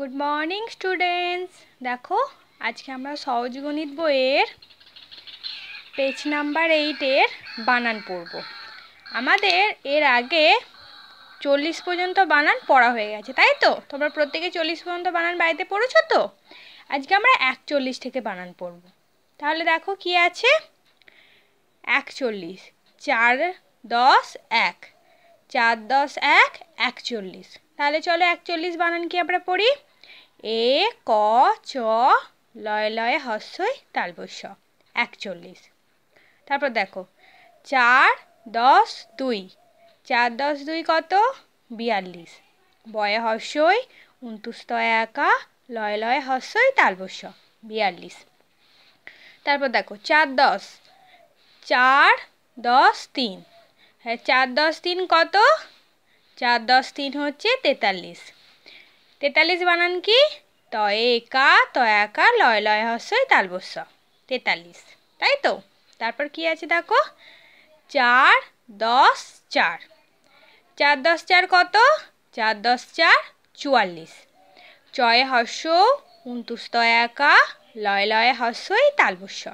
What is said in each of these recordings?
good morning students দেখো আজকে আমরা সহজ গণিত বইয়ের পেজ নাম্বার এইটের বানান পড়ব আমাদের এর আগে চল্লিশ পর্যন্ত বানান পড়া হয়ে গেছে তাই তো তোমরা প্রত্যেকে চল্লিশ পর্যন্ত বানান বাড়িতে পড়েছো তো আজকে আমরা একচল্লিশ থেকে বানান পড়ব তাহলে দেখো কি আছে একচল্লিশ চার দশ এক চার দশ এক একচল্লিশ তাহলে চলো একচল্লিশ বানান কি আমরা পড়ি এ ক চ লয় লয়ে হস্যই তালবস্য একচল্লিশ তারপর দেখো চার দশ দুই চার দশ দুই কত বিয়াল্লিশ বয়ে হস্যই উনতুস্তয় একা লয় লয়ে হস্যই তালবস্য বিয়াল্লিশ তারপর দেখো চার দশ চার দশ তিন হ্যাঁ চার দশ তিন কত চার দশ তিন হচ্ছে তেতাল্লিশ তেতাল্লিশ বানান কি তয়ে একা তয়াকা লয় লয় হস্যই তালবস্য তেতাল্লিশ তাই তো তারপর কি আছে দেখো চার দশ চার চার দশ চার কত চার দশ চার চুয়াল্লিশ চয়ে হস্য উনতুস্ত একা লয় লয়ে হস্যই তালবস্য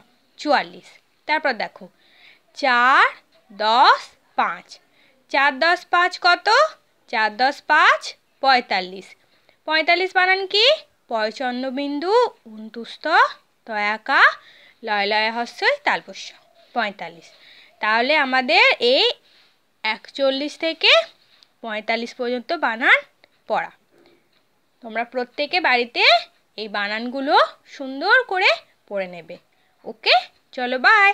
চুয়াল্লিশ তারপর দেখো চার দশ পাঁচ চার দশ পাঁচ কত চার দশ পাঁচ পঁয়তাল্লিশ পঁয়তাল্লিশ বানান কি বিন্দু উন্তুস্ত তয়াকা লয় লয় হস্যই তালপস্য পঁয়তাল্লিশ তাহলে আমাদের এই একচল্লিশ থেকে পঁয়তাল্লিশ পর্যন্ত বানান পড়া তোমরা প্রত্যেকে বাড়িতে এই বানানগুলো সুন্দর করে পড়ে নেবে ওকে চলো বাই